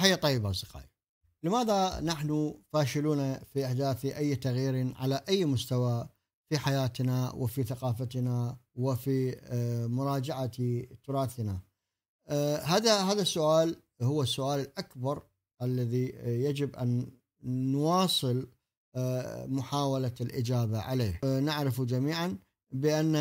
تحية طيبة أصدقائي لماذا نحن فاشلون في إحداث أي تغيير على أي مستوى في حياتنا وفي ثقافتنا وفي آه، مراجعة تراثنا آه، هذا هذا السؤال هو السؤال الأكبر الذي يجب أن نواصل آه، محاولة الإجابة عليه نعرف جميعا بأن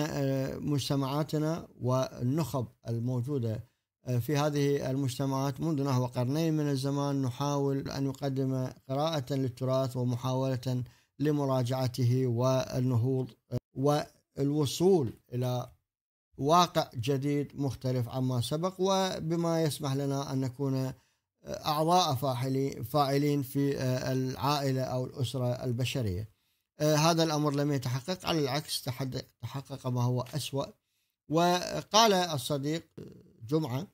مجتمعاتنا والنخب الموجودة آه، في هذه المجتمعات منذ نحو قرنين من الزمان نحاول أن نقدم قراءة للتراث ومحاولة لمراجعته والنهوض آه، والوصول إلى واقع جديد مختلف عما سبق وبما يسمح لنا أن نكون آه، أعضاء فاعلين في العائلة أو الأسرة البشرية هذا الأمر لم يتحقق على العكس تحقق ما هو أسوأ وقال الصديق الجمعة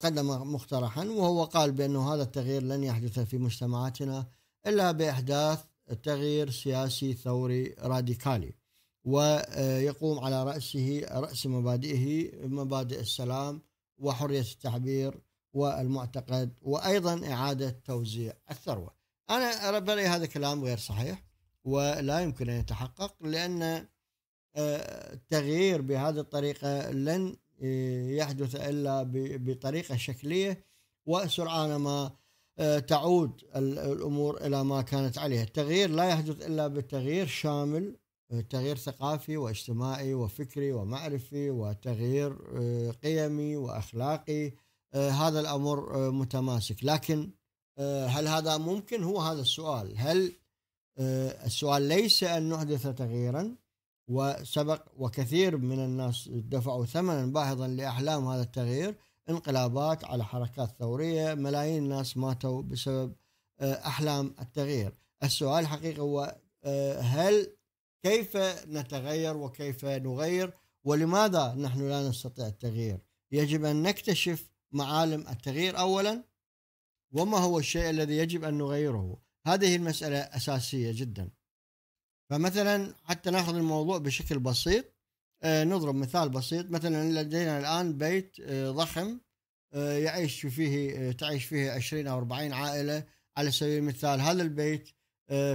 قدم مقترحا وهو قال بأن هذا التغيير لن يحدث في مجتمعاتنا إلا بإحداث تغيير سياسي ثوري راديكالي ويقوم على رأسه رأس مبادئه مبادئ السلام وحرية التعبير والمعتقد وأيضا إعادة توزيع الثروة أنا برأيي هذا كلام غير صحيح ولا يمكن أن يتحقق لأن التغيير آه، بهذه الطريقة لن إيه، يحدث إلا بطريقة شكلية وسرعان ما آه، تعود الأمور إلى ما كانت عليها، التغيير لا يحدث إلا بتغيير شامل تغيير ثقافي واجتماعي وفكري ومعرفي وتغيير آه، قيمي واخلاقي آه، هذا الامر متماسك لكن هل هذا ممكن هو هذا السؤال هل السؤال ليس ان نحدث تغييرا وسبق وكثير من الناس دفعوا ثمنا باهظا لأحلام هذا التغيير انقلابات على حركات ثورية ملايين الناس ماتوا بسبب آه، أحلام التغيير السؤال الحقيقي هو آه، هل كيف نتغير وكيف نغير ولماذا نحن لا نستطيع التغيير يجب أن نكتشف معالم التغيير أولا وما هو الشيء الذي يجب أن نغيره هذه المسألة أساسية جدا فمثلا حتى ناخذ الموضوع بشكل بسيط آه، نضرب مثال بسيط مثلا لدينا الآن بيت آه، ضخم آه، يعيش فيه تعيش فيه 20 أو 40 عائلة على سبيل المثال هذا البيت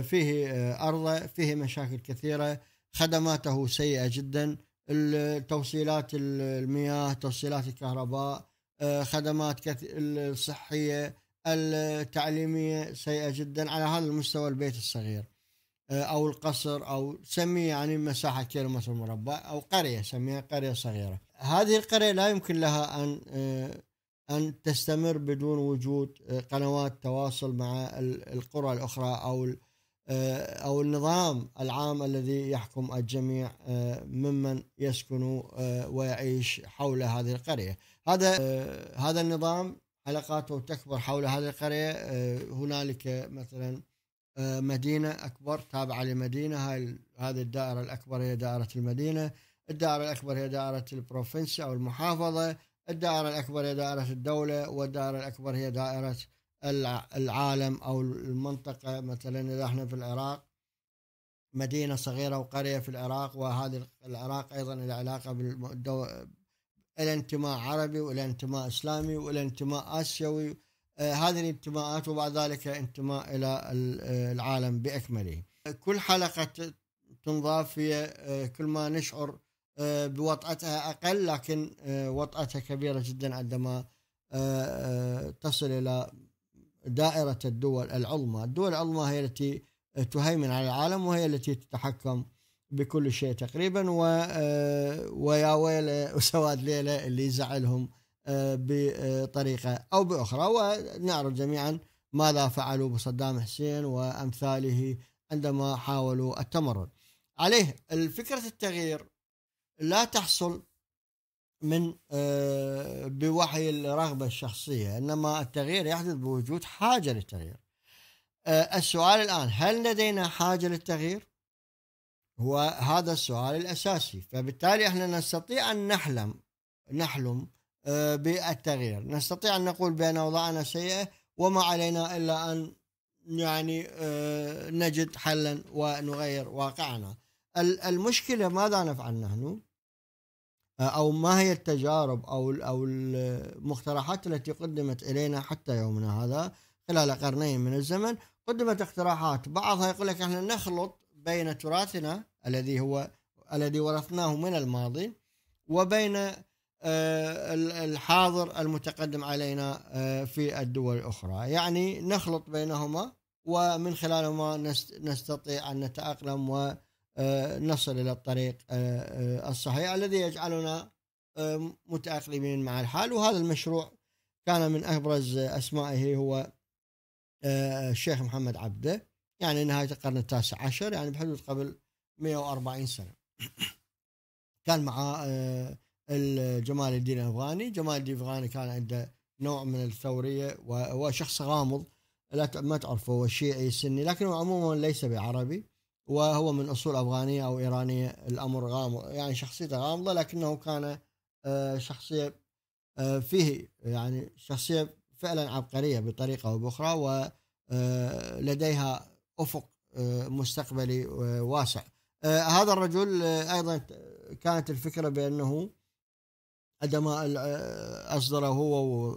فيه أرضه فيه مشاكل كثيرة خدماته سيئة جدا التوصيلات المياه توصيلات الكهرباء خدمات الصحية التعليمية سيئة جدا على هذا المستوى البيت الصغير آه، او القصر او سمي يعني مساحه كيلومتر مربع او قريه سميها قريه صغيره هذه القريه لا يمكن لها ان آه، ان تستمر بدون وجود آه، قنوات تواصل مع القرى الاخرى او او النظام العام الذي يحكم الجميع ممن يسكن ويعيش حول هذه القريه هذا هذا النظام علاقاته تكبر حول هذه القريه هنالك مثلا مدينه اكبر تابعه لمدينه هاي هذه الدائره الاكبر هي دائره المدينه الدائره الاكبر هي دائره البروفنسيا او المحافظه الدائره الاكبر هي دائره الدوله والدائره الاكبر هي دائره العالم او المنطقه مثلا اذا احنا في العراق مدينه صغيره وقريه في العراق وهذه العراق ايضا له علاقه بالدو... الى انتماء عربي والى انتماء اسلامي والى انتماء اسيوي آه، هذه الانتماءات وبعد ذلك انتماء إلى آه، العالم بأكمله آه، كل حلقة تنضاف هي كل ما نشعر بوطأتها أقل لكن وطأتها كبيرة جدا عندما تصل إلى دائرة الدول العظمى الدول العظمى هي التي تهيمن على العالم وهي التي تتحكم بكل شيء تقريبا و... ويا ويله وسواد ليله اللي زعلهم بطريقة أو بأخرى ونعرف جميعا ماذا فعلوا بصدام حسين وأمثاله عندما حاولوا التمرد عليه فكرة التغيير لا تحصل من آه، بوحي الرغبة الشخصية إنما التغيير يحدث بوجود حاجة للتغيير آه، السؤال الآن هل لدينا حاجة للتغيير؟ هو هذا السؤال الأساسي فبالتالي احنا نستطيع أن نحلم نحلم آه، بالتغيير نستطيع أن نقول بأن أوضاعنا سيئة وما علينا إلا أن يعني آه، نجد حلا ونغير واقعنا المشكلة ماذا نفعل نحن آه، أو ما هي التجارب أو أو المقترحات التي قدمت إلينا حتى يومنا هذا خلال قرنين من الزمن قدمت اقتراحات بعضها يقول لك احنا نخلط بين تراثنا الذي هو الذي ورثناه من الماضي وبين آه، الحاضر المتقدم علينا آه، في الدول الأخرى يعني نخلط بينهما ومن خلالهما نستطيع أن نتأقلم ونصل آه، إلى الطريق الصحيح الذي يجعلنا متأقلمين مع الحال وهذا المشروع كان من أبرز أسمائه هو الشيخ محمد عبده يعني نهاية القرن التاسع عشر يعني بحدود قبل 140 سنة كان مع جمال الدين الافغاني، جمال الدين الافغاني كان عنده نوع من الثوريه وهو شخص غامض لا ما تعرفه هو شيعي سني لكنه عموما ليس بعربي وهو من اصول افغانيه او ايرانيه الامر غامض يعني شخصيته غامضه لكنه كان آه، شخصيه آه، فيه يعني شخصيه فعلا عبقريه بطريقه او باخرى ولديها آه، افق مستقبلي واسع هذا الرجل ايضا كانت الفكره بانه عندما اصدره هو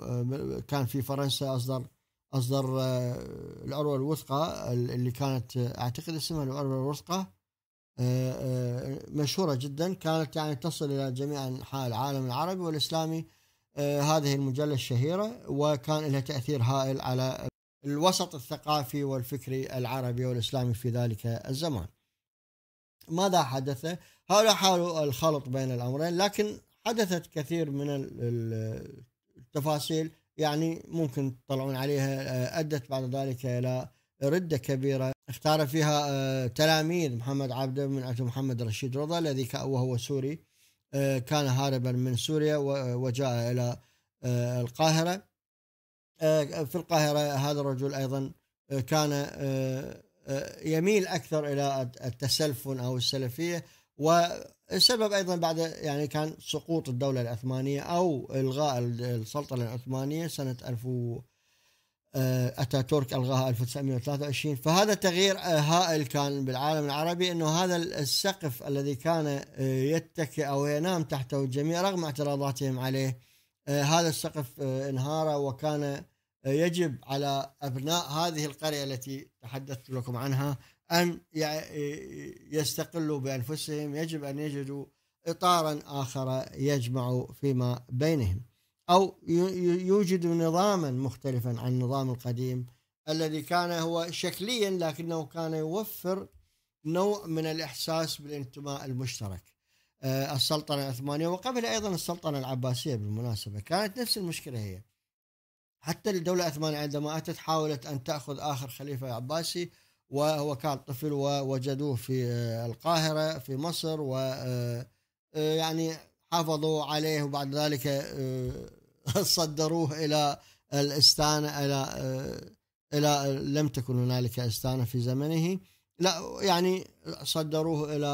كان في فرنسا اصدر اصدر آه، العروه الوثقى اللي كانت آه، اعتقد اسمها العروه الوثقى آه، مشهوره جدا كانت يعني تصل الى جميع انحاء العالم العربي والاسلامي هذه المجله الشهيره وكان لها تاثير هائل على الوسط الثقافي والفكري العربي والاسلامي في ذلك الزمان. ماذا حدث؟ هؤلاء حاولوا الخلط بين الامرين لكن حدثت كثير من التفاصيل يعني ممكن تطلعون عليها آه، أدت بعد ذلك إلى ردة كبيرة اختار فيها آه، تلاميذ محمد عبده من محمد رشيد رضا الذي وهو سوري آه، كان هاربا من سوريا وجاء إلى القاهرة في القاهرة هذا الرجل أيضا كان يميل أكثر إلى التسلفن أو السلفية و السبب ايضا بعد يعني كان سقوط الدوله العثمانيه او الغاء السلطنه العثمانيه سنه 1000 اتاتورك الغاها 1923 فهذا تغيير هائل كان بالعالم العربي انه هذا السقف الذي كان آه، يتكئ او ينام تحته الجميع رغم اعتراضاتهم عليه آه، هذا السقف آه، انهار وكان يجب على ابناء هذه القريه التي تحدثت لكم عنها أن يستقلوا بأنفسهم يجب أن يجدوا إطارا آخر يجمع فيما بينهم أو يوجدوا نظاما مختلفا عن النظام القديم الذي كان هو شكليا لكنه كان يوفر نوع من الإحساس بالانتماء المشترك آه، السلطنة العثمانية وقبلها أيضا السلطنة العباسية بالمناسبة كانت نفس المشكلة هي حتى الدولة العثمانية عندما أتت حاولت أن تأخذ آخر خليفة عباسي وهو كان طفل ووجدوه في آه، القاهرة في مصر و آه، آه، يعني حافظوا عليه وبعد ذلك صدروه إلى الاستانة إلى إلى لم تكن هنالك استانة في زمنه لا يعني صدروه إلى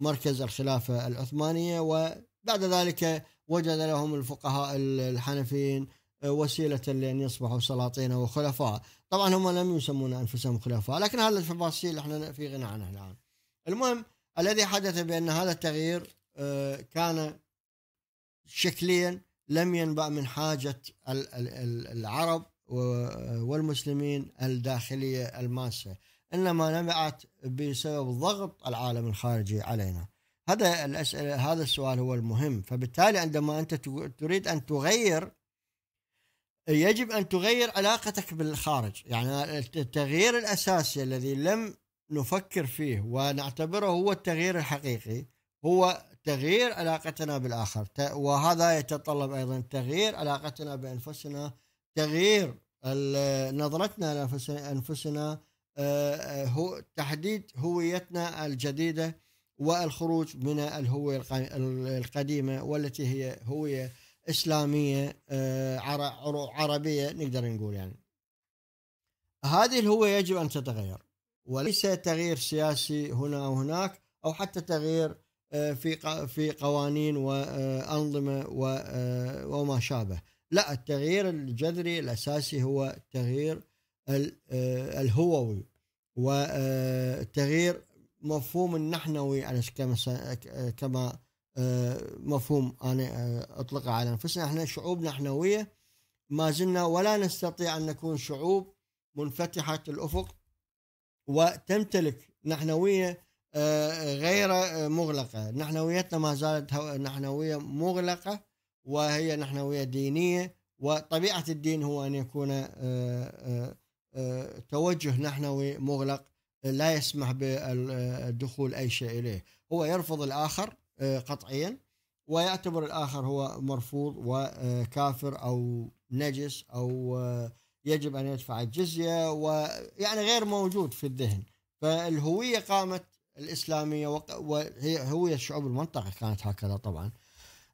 مركز الخلافة العثمانية وبعد ذلك وجد لهم الفقهاء الحنفيين وسيلة لأن يصبحوا سلاطين وخلفاء طبعا هم لم يسمون انفسهم خلفاء لكن هذا التفاصيل احنا في غنى عنها الان المهم الذي حدث بان هذا التغيير آه، كان شكليا لم ينبع من حاجه العرب والمسلمين الداخليه الماسه انما نبعت بسبب ضغط العالم الخارجي علينا هذا الاسئله هذا السؤال هو المهم فبالتالي عندما انت تريد ان تغير يجب ان تغير علاقتك بالخارج يعني التغيير الاساسي الذي لم نفكر فيه ونعتبره هو التغيير الحقيقي هو تغيير علاقتنا بالاخر وهذا يتطلب ايضا تغيير علاقتنا بانفسنا تغيير نظرتنا لانفسنا آه، آه، هو تحديد هويتنا الجديده والخروج من الهويه القديمه والتي هي هويه اسلاميه آه، عربيه نقدر نقول يعني هذه الهويه يجب ان تتغير وليس تغيير سياسي هنا او هناك او حتى تغيير آه، في في قوانين وانظمه آه، وما شابه لا التغيير الجذري الاساسي هو التغيير الهووي وتغيير مفهوم النحنوي كما مفهوم انا آه، اطلقه على انفسنا احنا شعوب نحنويه ما زلنا ولا نستطيع ان نكون شعوب منفتحه الافق وتمتلك نحنويه آه، غير آه، مغلقه، نحنويتنا ما زالت نحنويه مغلقه وهي نحنويه دينيه وطبيعه الدين هو ان يكون توجه نحنوي مغلق لا يسمح بالدخول اي شيء اليه، هو يرفض الاخر آه، قطعيا ويعتبر الآخر هو مرفوض وكافر أو نجس أو آه، يجب أن يدفع الجزية ويعني غير موجود في الذهن فالهوية قامت الإسلامية وهي هوية شعوب المنطقة كانت هكذا طبعا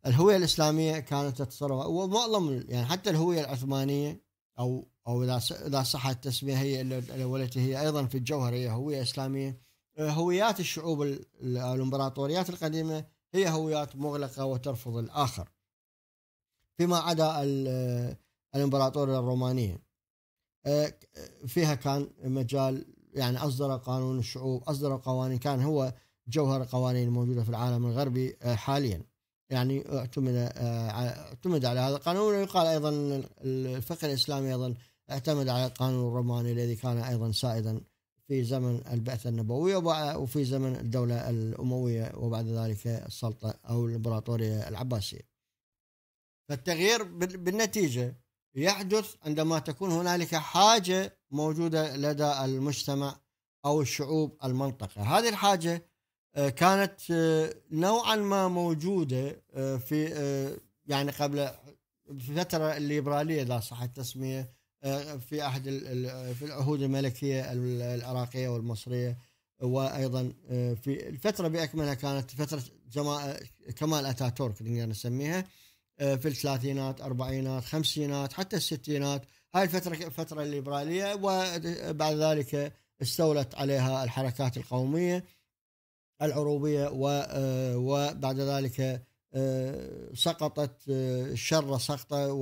الهوية الإسلامية كانت تتصرف ومعظم يعني حتى الهوية العثمانية أو أو إذا صح التسمية هي والتي هي أيضا في الجوهر هي هوية إسلامية آه، هويات الشعوب الامبراطوريات القديمة هي هويات مغلقة وترفض الآخر فيما عدا الإمبراطورية الرومانية آه، فيها كان مجال يعني أصدر قانون الشعوب أصدر قوانين كان هو جوهر القوانين الموجودة في العالم الغربي آه، حاليا يعني اعتمد آه، اعتمد على هذا القانون ويقال أيضا الفقه الإسلامي أيضا اعتمد على القانون الروماني الذي كان أيضا سائدا في زمن البعثة النبوية وفي زمن الدولة الأموية وبعد ذلك السلطة أو الإمبراطورية العباسية فالتغيير بالنتيجة يحدث عندما تكون هنالك حاجة موجودة لدى المجتمع أو الشعوب المنطقة هذه الحاجة آه، كانت آه، نوعا ما موجودة آه، في يعني قبل الفترة الليبرالية إذا صح التسمية آه، في عهد آه، في العهود الملكيه العراقيه والمصريه وايضا آه، في الفتره باكملها كانت فتره كمال اتاتورك نقدر نسميها في الثلاثينات اربعينات خمسينات حتى الستينات هاي الفتره فتره الليبراليه وبعد ذلك استولت عليها الحركات القوميه العروبيه وبعد ذلك سقطت الشر سقطه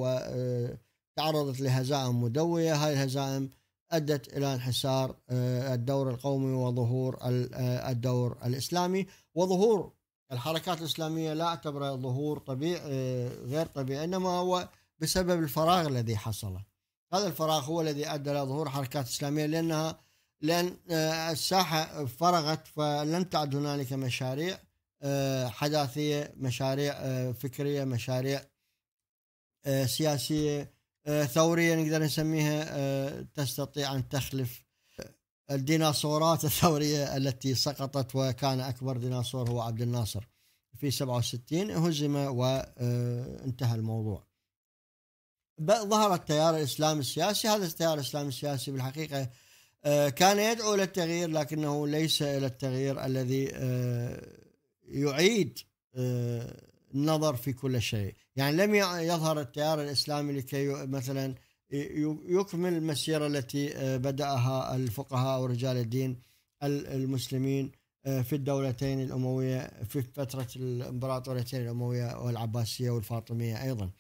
تعرضت لهزائم مدوية هاي الهزائم أدت إلى انحسار آه، الدور القومي وظهور آه، الدور الإسلامي وظهور الحركات الإسلامية لا أعتبره ظهور طبيعي آه، غير طبيعي إنما هو بسبب الفراغ الذي حصل هذا الفراغ هو الذي أدى إلى ظهور حركات إسلامية لأنها لأن الساحة فرغت فلم تعد هنالك مشاريع حداثية مشاريع فكرية مشاريع سياسية آه، ثورية نقدر نسميها آه، تستطيع أن تخلف آه، الديناصورات الثورية التي سقطت وكان أكبر ديناصور هو عبد الناصر في 67 هزم وانتهى الموضوع ظهر التيار الإسلامي السياسي هذا التيار الإسلامي السياسي بالحقيقة كان يدعو إلى التغيير لكنه ليس إلى التغيير الذي يعيد النظر في كل شيء يعني لم يظهر التيار الإسلامي لكي مثلا يكمل المسيرة التي آه، بدأها الفقهاء ورجال الدين المسلمين آه، في الدولتين الأموية في فترة الإمبراطوريتين الأموية والعباسية والفاطمية أيضا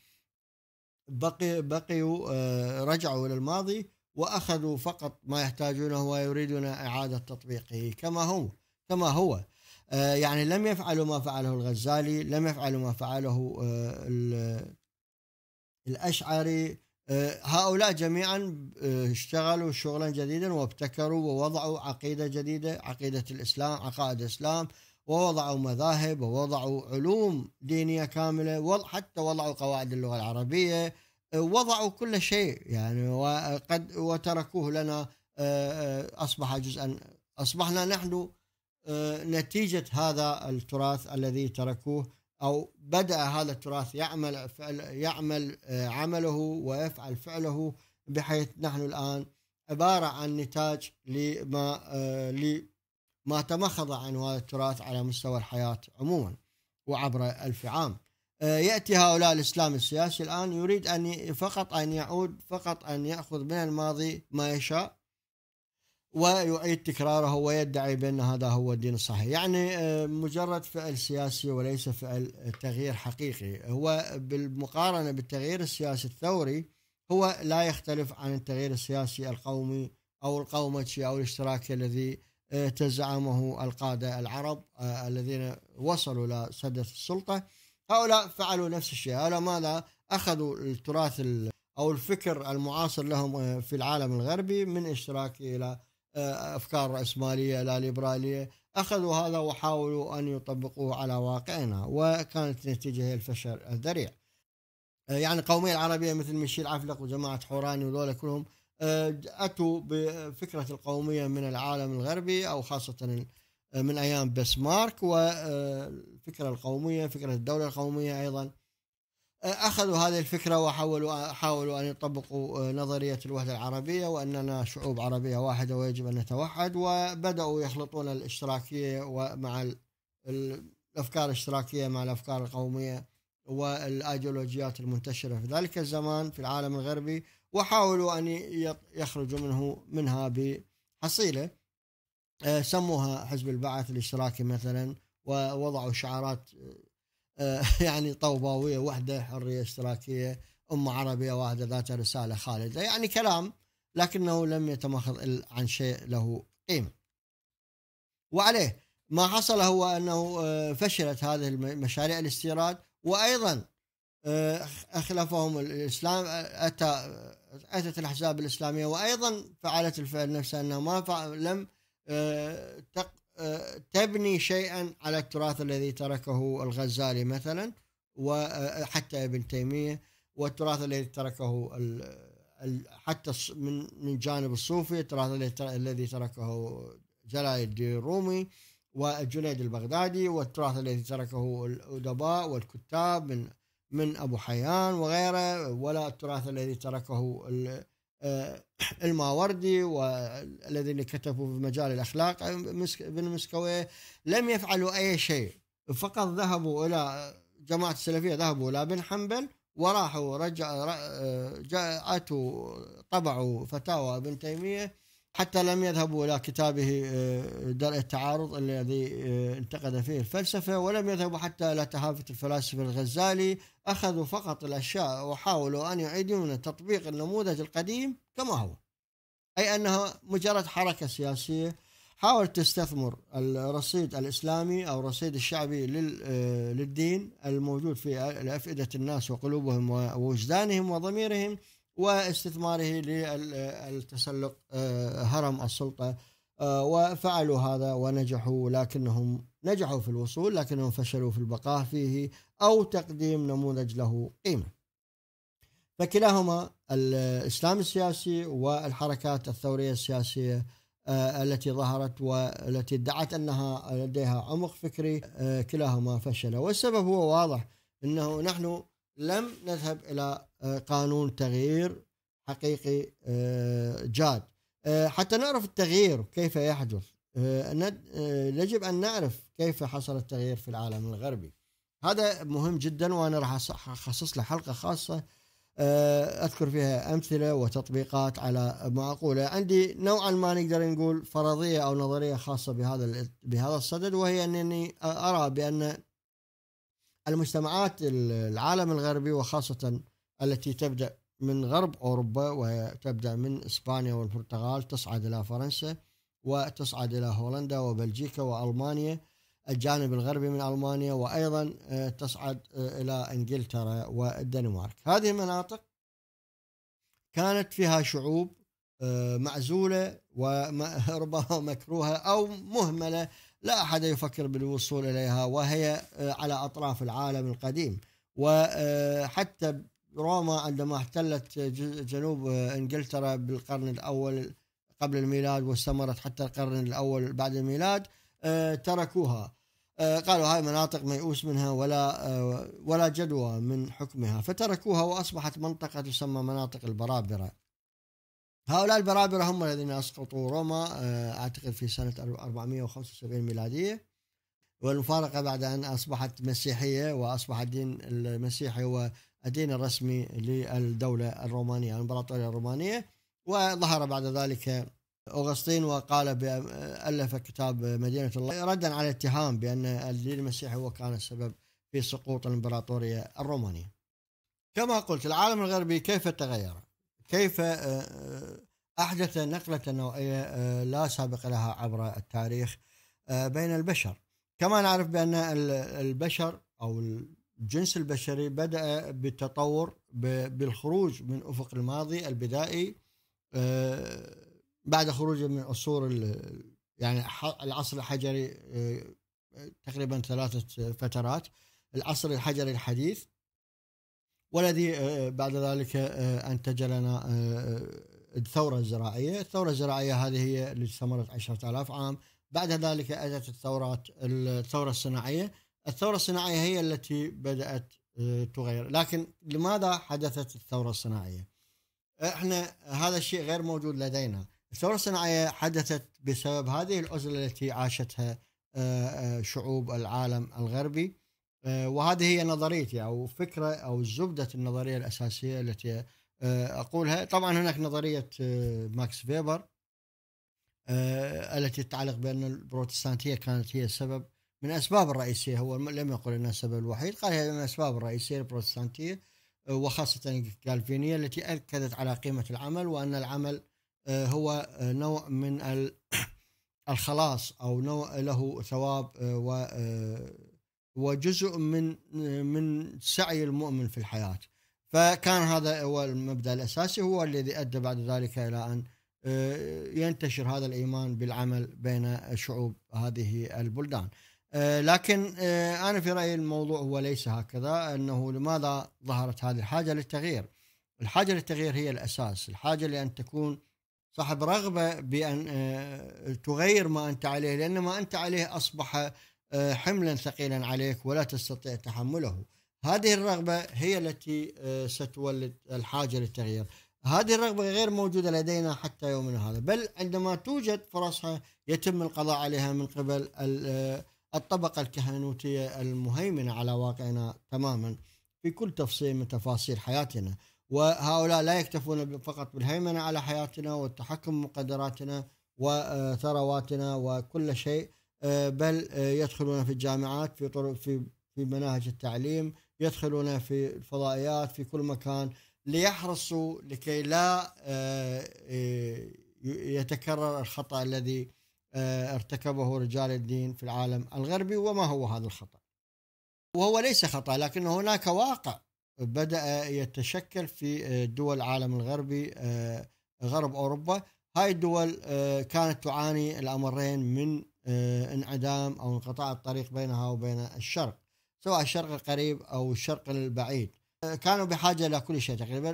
بقي بقيوا آه، رجعوا إلى الماضي وأخذوا فقط ما يحتاجونه ويريدون إعادة تطبيقه كما هو كما هو آه، يعني لم يفعلوا ما فعله الغزالي لم يفعلوا ما فعله آه، الأشعري آه، هؤلاء جميعا اشتغلوا شغلا جديدا وابتكروا ووضعوا عقيدة جديدة عقيدة الإسلام عقائد الإسلام ووضعوا مذاهب ووضعوا علوم دينية كاملة حتى وضعوا قواعد اللغة العربية وضعوا كل شيء يعني وقد وتركوه لنا أصبح جزءا أصبحنا نحن آه، نتيجة هذا التراث الذي تركوه أو بدأ هذا التراث يعمل فعل يعمل آه، عمله ويفعل فعله بحيث نحن الآن عبارة عن نتاج لما آه، لما تمخض عن هذا التراث على مستوى الحياة عموما وعبر ألف عام يأتي هؤلاء الإسلام السياسي الآن يريد أن فقط أن يعود فقط أن يأخذ من الماضي ما يشاء ويعيد تكراره ويدعي بأن هذا هو الدين الصحيح يعني آه، مجرد فعل سياسي وليس فعل تغيير حقيقي هو بالمقارنة بالتغيير السياسي الثوري هو لا يختلف عن التغيير السياسي القومي أو القومتي أو الاشتراكي الذي آه، تزعمه القادة العرب آه، الذين وصلوا إلى سدة السلطة هؤلاء فعلوا نفس الشيء هؤلاء ماذا أخذوا التراث أو الفكر المعاصر لهم في العالم الغربي من اشتراكي إلى افكار راسماليه لا ليبراليه اخذوا هذا وحاولوا ان يطبقوه على واقعنا وكانت النتيجه هي الفشل الذريع. آه، يعني القوميه العربيه مثل ميشيل عفلق وجماعه حوراني وذولا كلهم آه، اتوا بفكره القوميه من العالم الغربي او خاصه آه، من ايام بسمارك والفكره القوميه فكره الدوله القوميه ايضا اخذوا هذه الفكره وحاولوا حاولوا ان يطبقوا آه، نظريه الوحده العربيه واننا شعوب عربيه واحده ويجب ان نتوحد وبداوا يخلطون الاشتراكيه ومع الافكار الاشتراكيه مع الافكار القوميه والايديولوجيات المنتشره في ذلك الزمان في العالم الغربي وحاولوا ان يخرجوا منه منها بحصيله آه، سموها حزب البعث الاشتراكي مثلا ووضعوا شعارات آه، آه، يعني طوباويه وحده حريه اشتراكيه امه عربيه واحده ذات رساله خالده يعني كلام لكنه لم يتمخض عن شيء له قيمه. وعليه ما حصل هو انه آه، فشلت هذه المشاريع الاستيراد وايضا آه، اخلفهم الاسلام اتى اتت الاحزاب الاسلاميه وايضا فعلت الفعل نفسها انها ما لم تبني شيئا على التراث الذي تركه الغزالي مثلا وحتى آه، ابن تيميه والتراث الذي تركه حتى من من جانب الصوفي التراث الذي تركه جلال الدين الرومي والجنيد البغدادي والتراث الذي تركه الادباء والكتاب من من ابو حيان وغيره ولا التراث الذي تركه آه، الماوردي والذين كتبوا في مجال الأخلاق ابن مسكوي لم يفعلوا أي شيء فقط ذهبوا إلى جماعة السلفية ذهبوا إلى بن حنبل وراحوا رجع آه، جاءته طبعوا فتاوى ابن تيمية حتى لم يذهبوا إلى كتابه آه، درء التعارض الذي آه، انتقد فيه الفلسفة ولم يذهبوا حتى إلى تهافت الفلاسفة الغزالي أخذوا فقط الأشياء وحاولوا أن يعيدون تطبيق النموذج القديم كما هو أي أنها مجرد حركة سياسية حاولت تستثمر الرصيد الإسلامي أو الرصيد الشعبي آه، للدين الموجود في أفئدة الناس وقلوبهم ووجدانهم وضميرهم واستثماره للتسلق آه، هرم السلطه آه، وفعلوا هذا ونجحوا لكنهم نجحوا في الوصول لكنهم فشلوا في البقاء فيه او تقديم نموذج له قيمه. فكلاهما الاسلام السياسي والحركات الثوريه السياسيه آه، التي ظهرت والتي ادعت انها لديها عمق فكري كلاهما فشل والسبب هو واضح انه نحن لم نذهب الى آه، قانون تغيير حقيقي آه، جاد آه، حتى نعرف التغيير كيف يحدث يجب أن نعرف كيف حصل التغيير في العالم الغربي هذا مهم جدا وأنا راح أخصص له حلقة خاصة أذكر فيها أمثلة وتطبيقات على معقولة عندي نوعا ما نقدر نقول فرضية أو نظرية خاصة بهذا بهذا الصدد وهي أنني أرى بأن المجتمعات العالم الغربي وخاصة التي تبدأ من غرب أوروبا وتبدأ من إسبانيا والبرتغال تصعد إلى فرنسا وتصعد إلى هولندا وبلجيكا وألمانيا الجانب الغربي من ألمانيا وأيضا آه، تصعد آه، إلى إنجلترا والدنمارك هذه المناطق كانت فيها شعوب آه، معزولة وربما مكروهة أو مهملة لا أحد يفكر بالوصول إليها وهي على أطراف العالم القديم وحتى روما عندما احتلت جنوب انجلترا بالقرن الاول قبل الميلاد واستمرت حتى القرن الاول بعد الميلاد آه، تركوها آه، قالوا هاي مناطق ميؤوس منها ولا آه، ولا جدوى من حكمها فتركوها واصبحت منطقه تسمى مناطق البرابره. هؤلاء البرابره هم الذين اسقطوا روما اعتقد في سنه 475 ميلاديه والمفارقه بعد ان اصبحت مسيحيه واصبح الدين المسيحي هو الدين الرسمي للدولة الرومانية الإمبراطورية الرومانية وظهر بعد ذلك أغسطين وقال ألف كتاب مدينة الله ردا على اتهام بأن الدين المسيحي هو كان السبب في سقوط الإمبراطورية الرومانية كما قلت العالم الغربي كيف تغير كيف آه، آه، أحدث نقلة نوعية آه، لا سابق لها عبر التاريخ بين البشر كما نعرف بأن البشر أو الجنس البشري بدأ بالتطور بالخروج من أفق الماضي البدائي آه، بعد خروجه من عصور يعني العصر الحجري آه، تقريبا ثلاثة فترات العصر الحجري الحديث والذي آه، بعد ذلك أنتج لنا الثورة الزراعية الثورة الزراعية هذه هي اللي استمرت عشرة آلاف عام بعد ذلك أتت الثورات الثورة الصناعية الثورة الصناعية هي التي بدأت آه، تغير لكن لماذا حدثت الثورة الصناعية آه، احنا هذا الشيء غير موجود لدينا الثورة الصناعية حدثت بسبب هذه العزلة التي عاشتها آه، شعوب العالم الغربي وهذه هي نظريتي او فكره او زبده النظريه الاساسيه التي اقولها طبعا هناك نظريه ماكس فيبر التي تتعلق بان البروتستانتيه كانت هي السبب من الاسباب الرئيسية هو لم يقل أنها السبب الوحيد قال هي من الأسباب الرئيسية البروتستانتية آه، وخاصة الكالفينية التي أكدت على قيمة العمل وأن العمل آه، هو آه، نوع من الخلاص أو نوع له ثواب و وجزء من من سعي المؤمن في الحياه فكان هذا هو المبدا الاساسي هو الذي ادى بعد ذلك الى ان ينتشر هذا الايمان بالعمل بين شعوب هذه البلدان. آه، لكن آه، انا في رايي الموضوع هو ليس هكذا انه لماذا ظهرت هذه الحاجه للتغيير؟ الحاجه للتغيير هي الاساس، الحاجه لان تكون صاحب رغبه بان آه، تغير ما انت عليه لان ما انت عليه اصبح حملا ثقيلا عليك ولا تستطيع تحمله. هذه الرغبه هي التي ستولد الحاجه للتغيير. هذه الرغبة غير موجودة لدينا حتى يومنا هذا بل عندما توجد فرصها يتم القضاء عليها من قبل الطبقة الكهنوتية المهيمنة على واقعنا تماما في كل تفصيل من تفاصيل حياتنا وهؤلاء لا يكتفون فقط بالهيمنة على حياتنا والتحكم بمقدراتنا وثرواتنا وكل شيء بل يدخلون في الجامعات في طرق في في مناهج التعليم يدخلون في الفضائيات في كل مكان ليحرصوا لكي لا آه، يتكرر الخطأ الذي آه، ارتكبه رجال الدين في العالم الغربي وما هو هذا الخطأ وهو ليس خطأ لكن هناك واقع بدأ يتشكل في آه، دول العالم الغربي آه، غرب أوروبا هاي الدول كانت تعاني الأمرين من انعدام أو انقطاع الطريق بينها وبين الشرق سواء الشرق القريب أو الشرق البعيد كانوا بحاجة لكل شيء تقريبا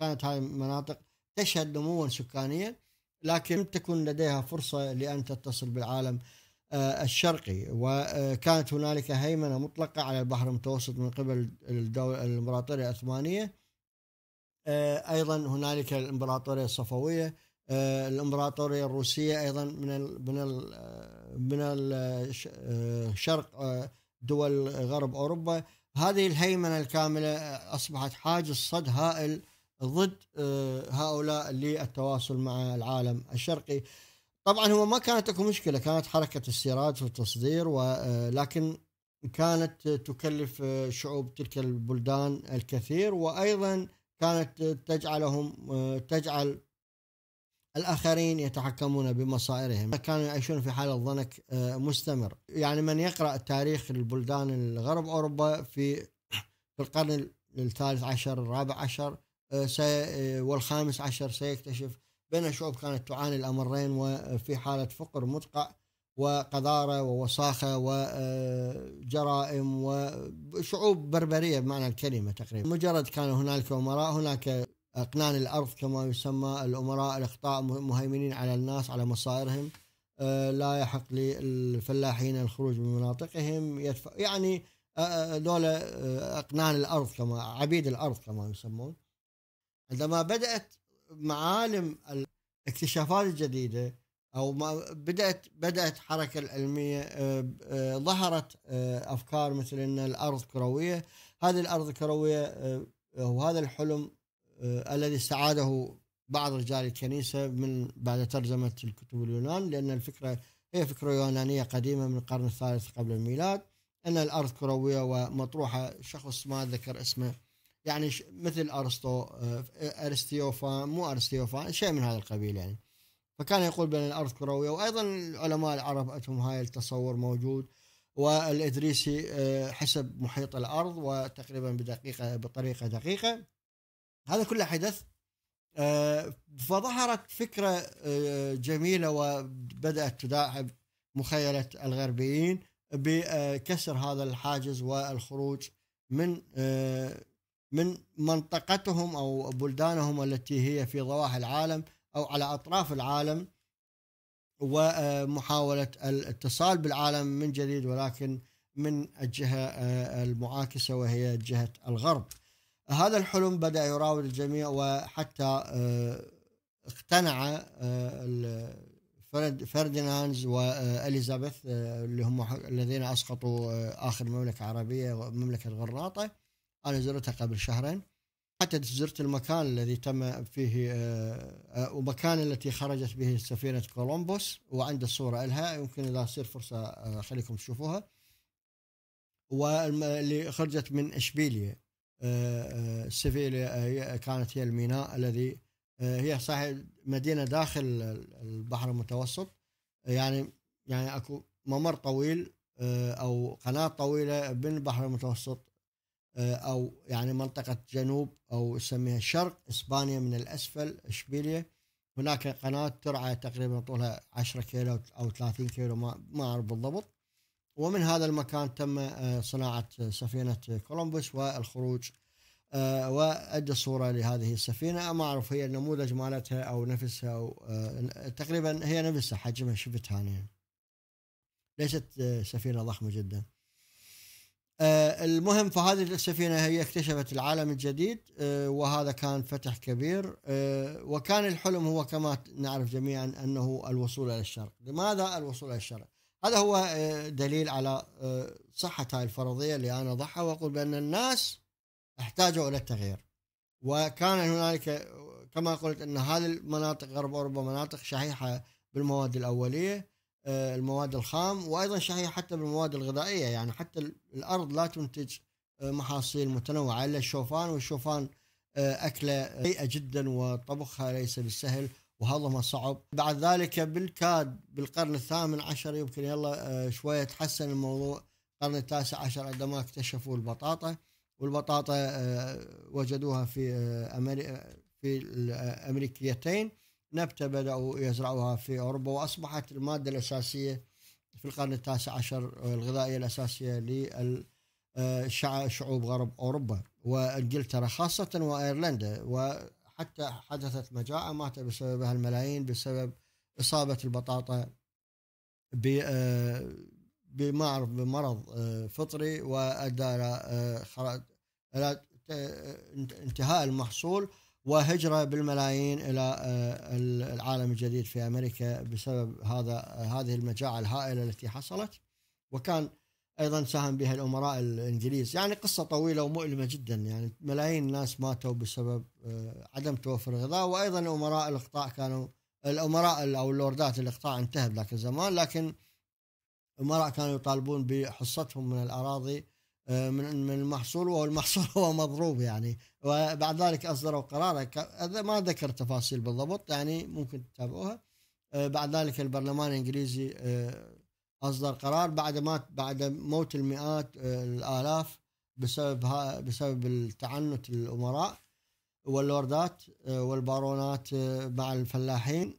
كانت هاي المناطق تشهد نموا سكانيا لكن لم تكن لديها فرصة لأن تتصل بالعالم آه، الشرقي وكانت هنالك هيمنة مطلقة على البحر المتوسط من قبل الدولة الإمبراطورية العثمانية آه، أيضا هنالك الإمبراطورية الصفوية آه، الإمبراطورية الروسية أيضا من الـ من الـ من الشرق دول غرب أوروبا هذه الهيمنة الكاملة أصبحت حاجز صد هائل ضد آه، هؤلاء للتواصل مع العالم الشرقي طبعا هو ما كانت اكو مشكله كانت حركه استيراد والتصدير ولكن آه، كانت تكلف آه، شعوب تلك البلدان الكثير وايضا كانت تجعلهم تجعل الاخرين يتحكمون بمصائرهم كانوا يعيشون في حاله ضنك مستمر يعني من يقرا تاريخ البلدان الغرب اوروبا في في القرن الثالث عشر الرابع عشر آه، آه، والخامس عشر سيكتشف بأن الشعوب كانت تعاني الأمرين وفي حالة فقر مدقع وقذارة ووساخة وجرائم وشعوب بربرية بمعنى الكلمة تقريبا مجرد كان هنالك أمراء هناك أقنان الأرض كما يسمى الأمراء الأخطاء مهيمنين على الناس على مصائرهم آه، لا يحق للفلاحين الخروج من مناطقهم يدفع يعني دولة أقنان الأرض كما عبيد الأرض كما يسمون عندما بدأت معالم الاكتشافات الجديدة أو ما بدأت بدأت الحركة العلمية آه، آه، ظهرت آه، أفكار مثل أن الأرض كروية هذه الأرض الكروية وهذا الحلم الذي استعاده بعض رجال الكنيسة من بعد ترجمة الكتب اليونان لأن الفكرة هي فكرة يونانية قديمة من القرن الثالث قبل الميلاد أن الأرض كروية ومطروحة شخص ما ذكر اسمه يعني مثل ارسطو آه، آه، ارستيوفان مو ارستيوفان شيء من هذا القبيل يعني فكان يقول بان الارض كرويه وايضا العلماء العرب عندهم هاي التصور موجود والادريسي آه، حسب محيط الارض وتقريبا بدقيقه بطريقه دقيقه هذا كله حدث فظهرت فكره جميله وبدات تداعب مخيله الغربيين بكسر هذا الحاجز والخروج من من منطقتهم او بلدانهم التي هي في ضواحي العالم او على اطراف العالم ومحاوله الاتصال بالعالم من جديد ولكن من الجهه آه، المعاكسه وهي جهه الغرب. هذا الحلم بدا يراود الجميع وحتى آه، اقتنع آه، فرديناند فرديناندز واليزابيث اللي هم الذين اسقطوا اخر مملكه عربيه مملكه غرناطه انا زرتها قبل شهرين حتى زرت المكان الذي تم فيه آه، آه، ومكان التي خرجت به سفينه كولومبوس وعند الصوره لها يمكن اذا تصير فرصه آه، خليكم تشوفوها واللي خرجت من اشبيليه سيفيليا كانت هي الميناء الذي هي صحيح مدينه داخل البحر المتوسط يعني يعني اكو ممر طويل او قناه طويله بين البحر المتوسط آه، او يعني منطقه جنوب او نسميها شرق اسبانيا من الاسفل اشبيليه هناك قناه ترعى تقريبا طولها 10 كيلو او 30 كيلو ما اعرف بالضبط ومن هذا المكان تم آه، صناعه آه، سفينه كولومبوس والخروج وادى صوره لهذه السفينه ما اعرف هي النموذج مالتها او نفسها أو تقريبا هي نفسها حجمها شفتها يعني. ليست سفينه ضخمه جدا آه، المهم فهذه السفينة هي اكتشفت العالم الجديد آه، وهذا كان فتح كبير آه، وكان الحلم هو كما نعرف جميعا أنه الوصول إلى الشرق لماذا الوصول إلى الشرق؟ هذا هو دليل على صحة هذه الفرضية اللي أنا ضحى وأقول بأن الناس احتاجوا إلى التغيير وكان هنالك كما قلت أن هذه المناطق غرب أوروبا مناطق شحيحة بالمواد الأولية آه، المواد الخام وايضا شحيح حتى بالمواد الغذائيه يعني حتى الارض لا تنتج آه، محاصيل متنوعه الا الشوفان والشوفان آه، اكله سيئه جدا وطبخها ليس بالسهل وهضمها صعب بعد ذلك بالكاد بالقرن الثامن عشر يمكن يلا شويه تحسن الموضوع القرن التاسع عشر عندما اكتشفوا البطاطا والبطاطا وجدوها في أمري في الامريكيتين نبتة بدأوا يزرعوها في أوروبا وأصبحت المادة الأساسية في القرن التاسع عشر الغذائية الأساسية لشعوب غرب أوروبا وإنجلترا خاصة وأيرلندا وحتى حدثت مجاعة مات بسببها الملايين بسبب إصابة البطاطا بما أعرف بمرض فطري وأدى إلى انتهاء المحصول وهجرة بالملايين إلى آه، العالم الجديد في أمريكا بسبب هذا هذه المجاعة الهائلة التي حصلت وكان أيضا ساهم بها الأمراء الإنجليز يعني قصة طويلة ومؤلمة جدا يعني ملايين الناس ماتوا بسبب آه، عدم توفر الغذاء وأيضا أمراء الإقطاع كانوا الأمراء أو اللوردات الإقطاع انتهى ذاك الزمان لكن الأمراء كانوا يطالبون بحصتهم من الأراضي آه، من من المحصول والمحصول هو مضروب يعني وبعد ذلك اصدروا قرار ما ذكر تفاصيل بالضبط يعني ممكن تتابعوها آه، بعد ذلك البرلمان الانجليزي آه، اصدر قرار بعد ما بعد موت المئات الالاف بسبب بسبب التعنت الامراء واللوردات والبارونات مع الفلاحين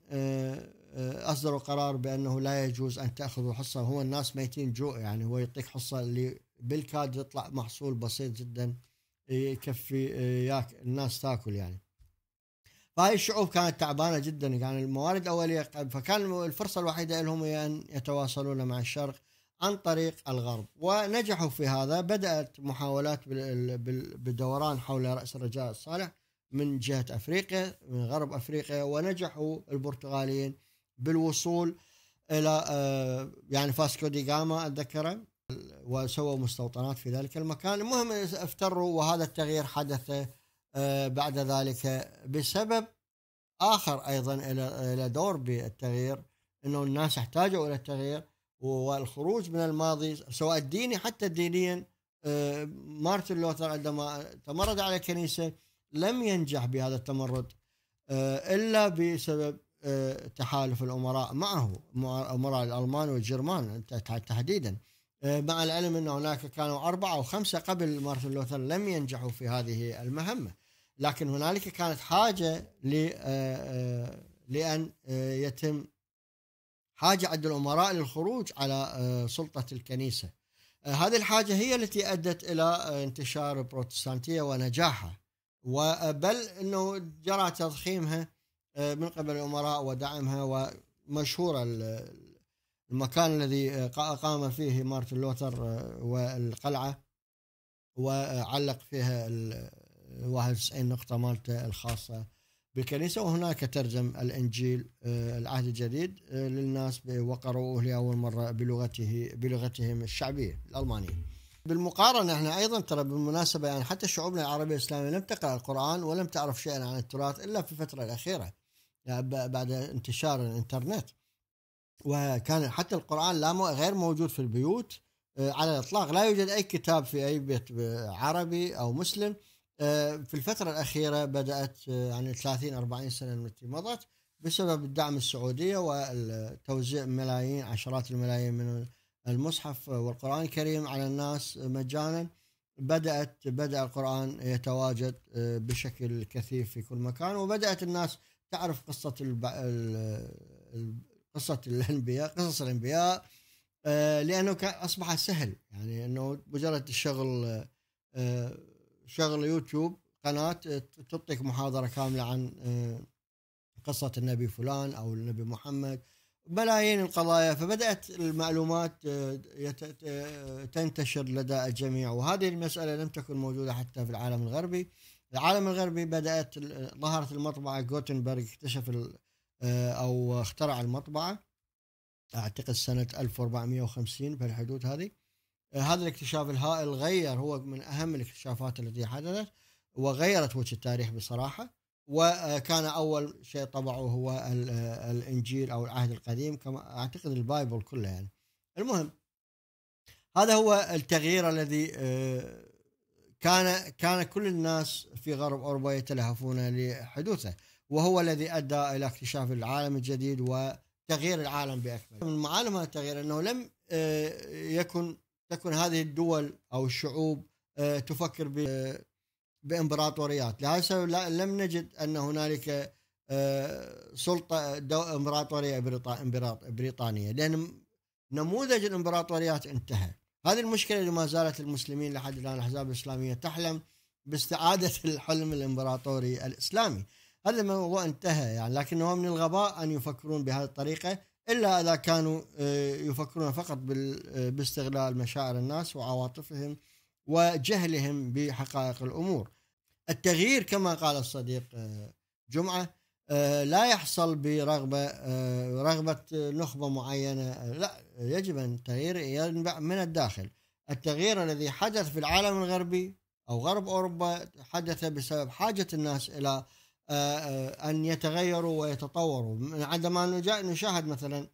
اصدروا قرار بانه لا يجوز ان تاخذوا حصه هو الناس ميتين جوع يعني هو يعطيك حصه اللي بالكاد يطلع محصول بسيط جدا إيه، يكفي إيه، ياك الناس تاكل يعني فهاي الشعوب كانت تعبانه جدا يعني الموارد الاوليه فكان الفرصه الوحيده لهم هي ان يتواصلون مع الشرق عن طريق الغرب ونجحوا في هذا بدات محاولات بالدوران حول راس الرجاء الصالح من جهه افريقيا من غرب افريقيا ونجحوا البرتغاليين بالوصول الى آه، يعني فاسكو دي جاما اتذكره وسووا مستوطنات في ذلك المكان المهم افتروا وهذا التغيير حدث آه، بعد ذلك بسبب آخر أيضا إلى دور بالتغيير أنه الناس احتاجوا إلى التغيير والخروج من الماضي سواء الديني حتى دينيا آه، مارتن لوثر عندما تمرد على الكنيسة لم ينجح بهذا التمرد آه، إلا بسبب تحالف الأمراء معه أمراء الألمان والجرمان تحديدا آه، مع العلم أن هناك كانوا أربعة أو خمسة قبل مارتن لوثر لم ينجحوا في هذه المهمة لكن هنالك كانت حاجة آه، آه، لأن يتم حاجة عند الأمراء للخروج على سلطة الكنيسة هذه الحاجة هي التي أدت إلى انتشار البروتستانتية ونجاحها بل أنه جرى تضخيمها من قبل الأمراء ودعمها ومشهورة المكان الذي قام فيه مارتن لوثر آه، والقلعة وعلق فيها ال 91 نقطة مالته الخاصة بالكنيسة وهناك ترجم الإنجيل آه، العهد الجديد آه، للناس وقرؤوه لأول مرة بلغته بلغتهم الشعبية الألمانية بالمقارنة احنا أيضا ترى بالمناسبة يعني حتى شعوبنا العربية الإسلامية لم تقرأ القرآن ولم تعرف شيئا عن التراث إلا في الفترة الأخيرة بعد انتشار الإنترنت وكان حتى القرآن لا غير موجود في البيوت آه، على الإطلاق لا يوجد أي كتاب في أي بيت آه، عربي أو مسلم آه، في الفترة الأخيرة بدأت يعني 30 40 سنة التي مضت بسبب الدعم السعودية وتوزيع ملايين عشرات الملايين من المصحف والقرآن الكريم على الناس مجانا بدأت بدأ القرآن يتواجد بشكل كثيف في كل مكان وبدأت الناس تعرف قصة قصه الانبياء قصص الانبياء آه، لانه اصبح سهل يعني انه مجرد الشغل آه، شغل يوتيوب قناه آه، تعطيك محاضره كامله عن قصه النبي فلان او النبي محمد ملايين القضايا فبدات المعلومات تنتشر لدى الجميع وهذه المساله لم تكن موجوده حتى في العالم الغربي العالم الغربي بدات ظهرت المطبعه جوتنبرغ اكتشف آه، او اخترع المطبعه اعتقد سنه 1450 في الحدود هذه آه، هذا الاكتشاف الهائل غير هو من اهم الاكتشافات التي حدثت وغيرت وجه التاريخ بصراحه وكان آه، اول شيء طبعه هو الانجيل او العهد القديم كما اعتقد البايبل كله يعني المهم هذا هو التغيير الذي كان كان كل الناس في غرب اوروبا يتلهفون لحدوثه وهو الذي ادى الى اكتشاف العالم الجديد وتغيير العالم باكمله. من معالم هذا التغيير انه لم آه، يكن تكن هذه الدول او الشعوب آه، تفكر بامبراطوريات، لهذا السبب لم نجد ان هنالك آه، سلطه امبراطوريه بريطانيه لان نموذج الامبراطوريات انتهى. هذه المشكله اللي ما زالت المسلمين لحد الان الاحزاب الاسلاميه تحلم باستعاده الحلم الامبراطوري الاسلامي. هذا الموضوع انتهى يعني لكن هو من الغباء أن يفكرون بهذه الطريقة إلا إذا كانوا آه، يفكرون فقط آه، باستغلال مشاعر الناس وعواطفهم وجهلهم بحقائق الأمور التغيير كما قال الصديق آه، جمعة لا يحصل برغبة رغبة نخبة معينة لا يجب أن التغيير ينبع من الداخل التغيير الذي حدث في العالم الغربي أو غرب أوروبا حدث بسبب حاجة الناس إلى آه، آه، أن يتغيروا ويتطوروا عندما نشاهد مثلا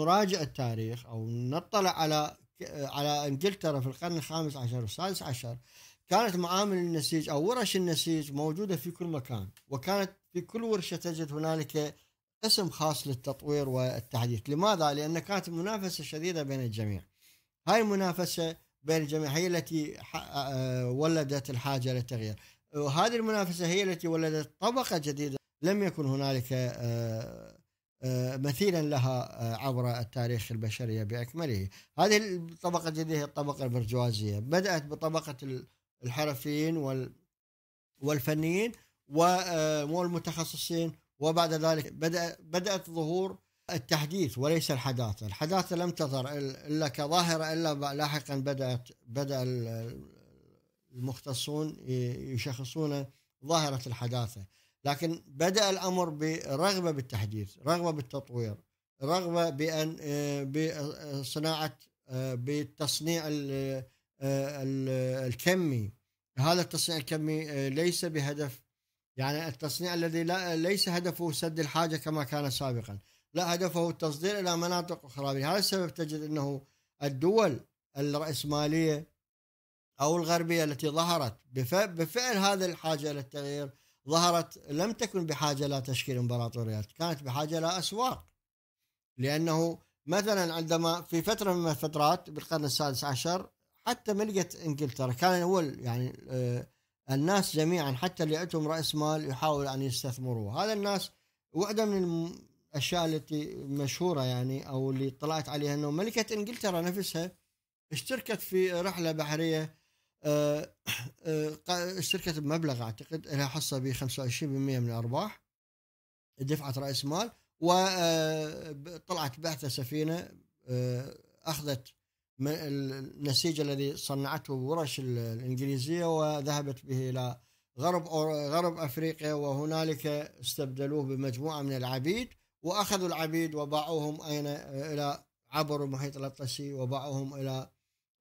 نراجع التاريخ أو نطلع على على إنجلترا في القرن الخامس عشر والسادس عشر كانت معامل النسيج أو ورش النسيج موجودة في كل مكان وكانت في كل ورشة تجد هنالك قسم خاص للتطوير والتحديث لماذا؟ لأن كانت منافسة شديدة بين الجميع هاي المنافسة بين الجميع هي التي آه، ولدت الحاجة للتغيير وهذه المنافسة هي التي ولدت طبقة جديدة لم يكن هنالك آه، آه، مثيلا لها آه، عبر التاريخ البشرية بأكمله هذه الطبقة الجديدة هي الطبقة البرجوازية بدأت بطبقة الحرفيين والفنيين والمتخصصين وبعد ذلك بدأ بدأت ظهور التحديث وليس الحداثة الحداثة لم تظهر إلا كظاهرة إلا لاحقا بدأت بدأ المختصون يشخصون ظاهرة الحداثة لكن بدأ الأمر برغبة بالتحديث رغبة بالتطوير رغبة بأن آه، بصناعة آه، بالتصنيع آه، الكمي هذا التصنيع الكمي ليس بهدف يعني التصنيع الذي لا ليس هدفه سد الحاجة كما كان سابقا لا هدفه التصدير إلى مناطق أخرى هذا السبب تجد أنه الدول الرأسمالية أو الغربية التي ظهرت بفعل هذه الحاجة للتغيير ظهرت لم تكن بحاجة لا تشكيل إمبراطوريات كانت بحاجة لا أسواق لأنه مثلا عندما في فترة من الفترات بالقرن السادس عشر حتى ملكة إنجلترا كان اول يعني آه، الناس جميعا حتى اللي عندهم رأس مال يحاول أن يستثمروه هذا الناس واحدة من الأشياء التي مشهورة يعني أو اللي طلعت عليها أنه ملكة إنجلترا نفسها اشتركت في رحلة بحرية اشتركت آه، آه، بمبلغ اعتقد لها حصه ب 25% من الارباح دفعت راس مال وطلعت آه، بعثه سفينه اخذت النسيج الذي صنعته ورش الانجليزيه وذهبت به الى غرب غرب افريقيا وهنالك استبدلوه بمجموعه من العبيد واخذوا العبيد وباعوهم اين الى عبر محيط الاطلسي وباعوهم الى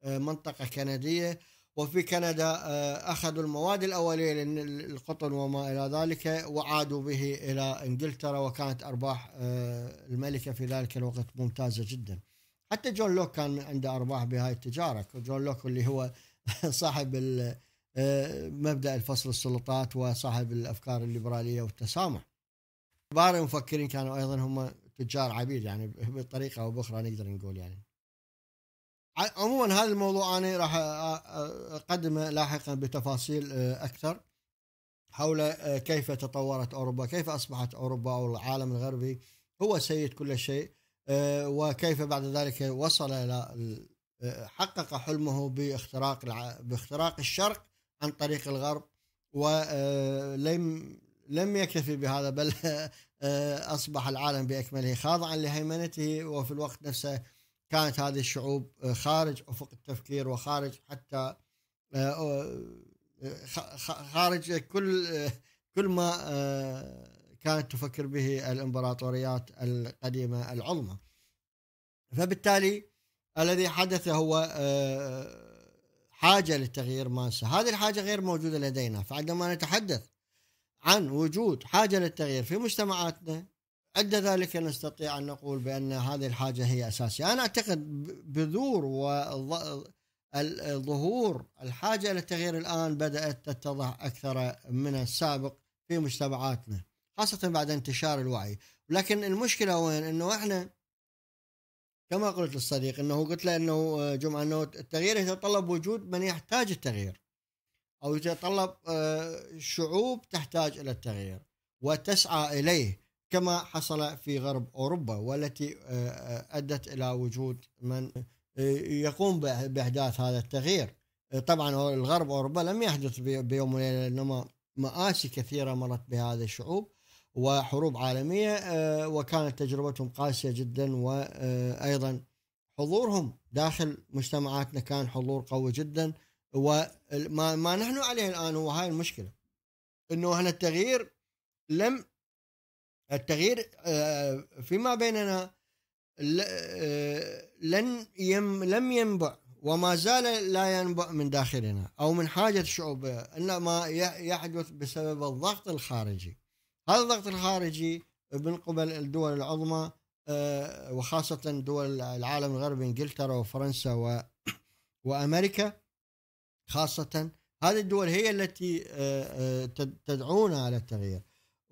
منطقه كنديه وفي كندا آه، أخذوا المواد الأولية للقطن وما إلى ذلك وعادوا به إلى إنجلترا وكانت أرباح آه، الملكة في ذلك الوقت ممتازة جدا حتى جون لوك كان عنده أرباح بهاي التجارة جون لوك اللي هو صاحب آه، مبدأ الفصل السلطات وصاحب الأفكار الليبرالية والتسامح كبار المفكرين كانوا أيضا هم تجار عبيد يعني بطريقة أو بأخرى نقدر نقول يعني عموما هذا الموضوع انا راح اقدمه لاحقا بتفاصيل اكثر حول كيف تطورت اوروبا، كيف اصبحت اوروبا او العالم الغربي هو سيد كل شيء وكيف بعد ذلك وصل الى حقق حلمه باختراق باختراق الشرق عن طريق الغرب ولم لم يكتفي بهذا بل اصبح العالم باكمله خاضعا لهيمنته وفي الوقت نفسه كانت هذه الشعوب آه، خارج افق التفكير وخارج حتى آه، خارج كل كل ما آه، كانت تفكر به الامبراطوريات القديمه العظمى. فبالتالي الذي حدث هو حاجه للتغيير ماسه، هذه الحاجه غير موجوده لدينا، فعندما نتحدث عن وجود حاجه للتغيير في مجتمعاتنا عند ذلك نستطيع أن نقول بأن هذه الحاجة هي أساسية أنا أعتقد بذور وظهور الحاجة للتغيير الآن بدأت تتضح أكثر من السابق في مجتمعاتنا خاصة بعد انتشار الوعي لكن المشكلة وين أنه إحنا كما قلت للصديق أنه قلت له أنه آه، جمعة أنه التغيير يتطلب وجود من يحتاج التغيير أو يتطلب آه، شعوب تحتاج إلى التغيير وتسعى إليه كما حصل في غرب اوروبا والتي آه، آه، ادت الى وجود من آه، يقوم باحداث هذا التغيير. طبعا الغرب اوروبا لم يحدث بيوم وليله انما مآسي كثيره مرت بهذه الشعوب وحروب عالميه وكانت تجربتهم قاسيه جدا وايضا حضورهم داخل مجتمعاتنا كان حضور قوي جدا وما ما نحن عليه الان هو هاي المشكله انه احنا التغيير لم التغيير آه، فيما بيننا آه، لن يم لم ينبع وما زال لا ينبع من داخلنا او من حاجه الشعوب انما يحدث بسبب الضغط الخارجي. هذا الضغط الخارجي من قبل الدول العظمى آه، وخاصه دول العالم الغربي انجلترا وفرنسا و وامريكا خاصه هذه الدول هي التي تدعونا على التغيير.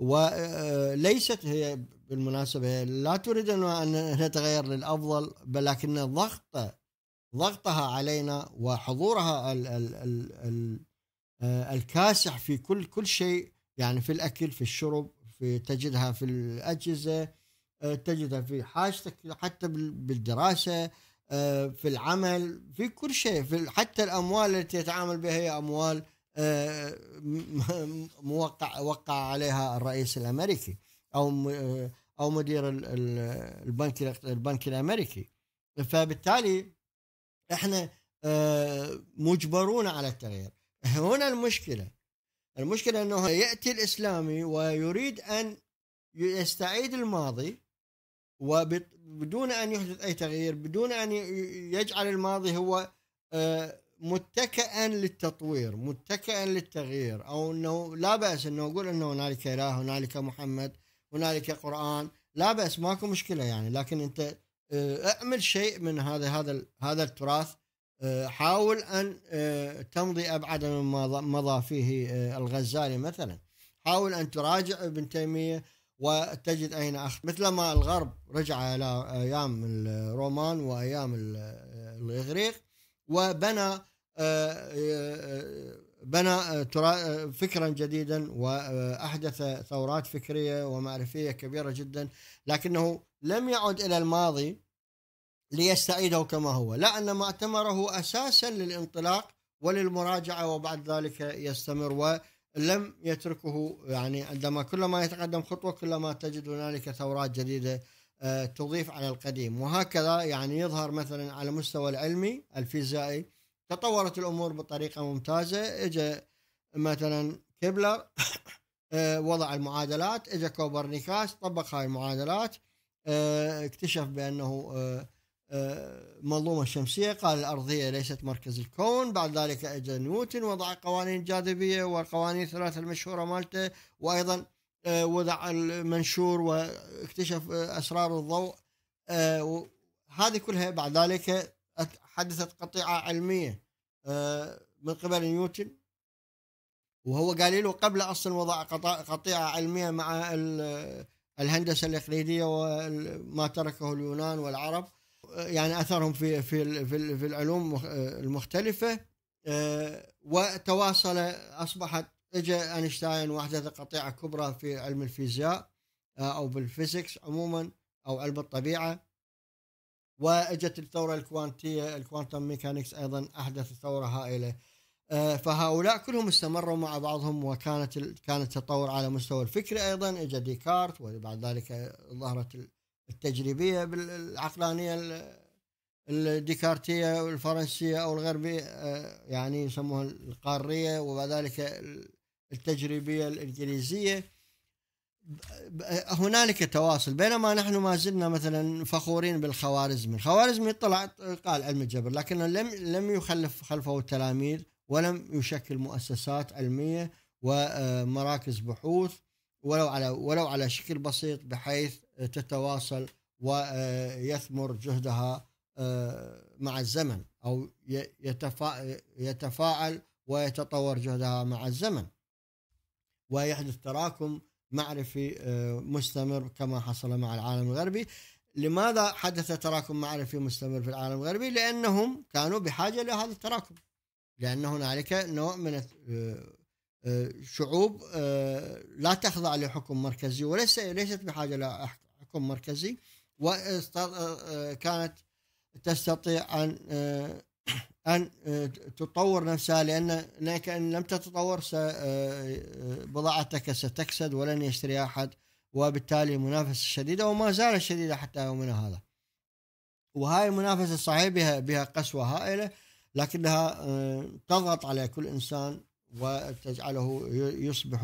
وليست آه، هي بالمناسبة لا تريد أن نتغير للأفضل ولكن ضغط ضغطها علينا وحضورها ال ال ال ال آه، الكاسح في كل كل شيء يعني في الأكل في الشرب في تجدها في الأجهزة آه، تجدها في حاجتك حتى بالدراسة في العمل في كل شيء في حتى الأموال التي يتعامل بها هي أموال آه، موقع وقع عليها الرئيس الامريكي او آه، او مدير البنك البنك الامريكي فبالتالي احنا آه، مجبرون على التغيير هنا المشكله المشكله انه ياتي الاسلامي ويريد ان يستعيد الماضي وبدون ان يحدث اي تغيير بدون ان يجعل الماضي هو متكئا للتطوير متكئا للتغيير او انه لا باس انه اقول انه هنالك اله هنالك محمد هنالك قران لا باس ماكو مشكله يعني لكن انت آه، اعمل شيء من هذا هذا هذا التراث آه، حاول ان آه، تمضي ابعد مما مضى فيه الغزالي مثلا حاول ان تراجع ابن تيميه وتجد اين اخ مثل ما الغرب رجع الى ايام الرومان وايام الاغريق وبنى آه، آه، آه، بنى فكرا جديدا واحدث ثورات فكريه ومعرفيه كبيره جدا لكنه لم يعد الى الماضي ليستعيده كما هو لا انما اعتمره اساسا للانطلاق وللمراجعه وبعد ذلك يستمر ولم يتركه يعني عندما كلما يتقدم خطوه كلما تجد هنالك ثورات جديده تضيف على القديم وهكذا يعني يظهر مثلا على المستوى العلمي الفيزيائي تطورت الامور بطريقه ممتازه اجى مثلا كبلر آه، وضع المعادلات اجى كوبرنيكاس طبق هاي المعادلات آه، اكتشف بانه آه، منظومة الشمسية قال الأرضية ليست مركز الكون بعد ذلك اجى نيوتن وضع قوانين الجاذبية والقوانين الثلاثة المشهورة مالته وأيضا وضع المنشور واكتشف أسرار الضوء هذه كلها بعد ذلك حدثت قطيعة علمية آه، من قبل نيوتن وهو قال له قبل أصلا وضع قطيعة علمية مع الهندسة الإقليدية وما تركه اليونان والعرب يعني أثرهم في في في العلوم المختلفة آه، وتواصل أصبحت إجا اينشتاين واحدث قطيعه كبرى في علم الفيزياء آه، او بالفيزيكس عموما او علم الطبيعه واجت الثوره الكوانتيه الكوانتم ميكانكس ايضا احدث ثوره هائله آه، فهؤلاء كلهم استمروا مع بعضهم وكانت كان التطور على مستوى الفكري ايضا اجى ديكارت وبعد ذلك ظهرت التجريبيه بالعقلانيه الديكارتيه والفرنسيه او الغربيه آه، يعني يسموها القاريه وبعد ذلك التجريبيه الانجليزيه هنالك تواصل بينما نحن ما زلنا مثلا فخورين بالخوارزمي الخوارزمي طلع قال علم الجبر لكنه لم لم يخلف خلفه تلاميذ ولم يشكل مؤسسات علميه ومراكز بحوث ولو على ولو على شكل بسيط بحيث تتواصل ويثمر جهدها آه، مع الزمن او يتفاعل ويتطور جهدها مع الزمن ويحدث تراكم معرفي آه، مستمر كما حصل مع العالم الغربي لماذا حدث تراكم معرفي مستمر في العالم الغربي لأنهم كانوا بحاجة لهذا التراكم لأن هنالك نوع من آه، آه، شعوب لا تخضع لحكم مركزي وليس ليست بحاجة لحكم مركزي وكانت تستطيع أن أن آه، تطور نفسها لأن لأنك إن لم تتطور آه، آه، بضاعتك ستكسد ولن يشتريها أحد وبالتالي منافسة شديدة وما زالت شديدة حتى يومنا هذا وهاي المنافسة صحيح بها, بها قسوة هائلة لكنها تضغط على كل إنسان وتجعله يصبح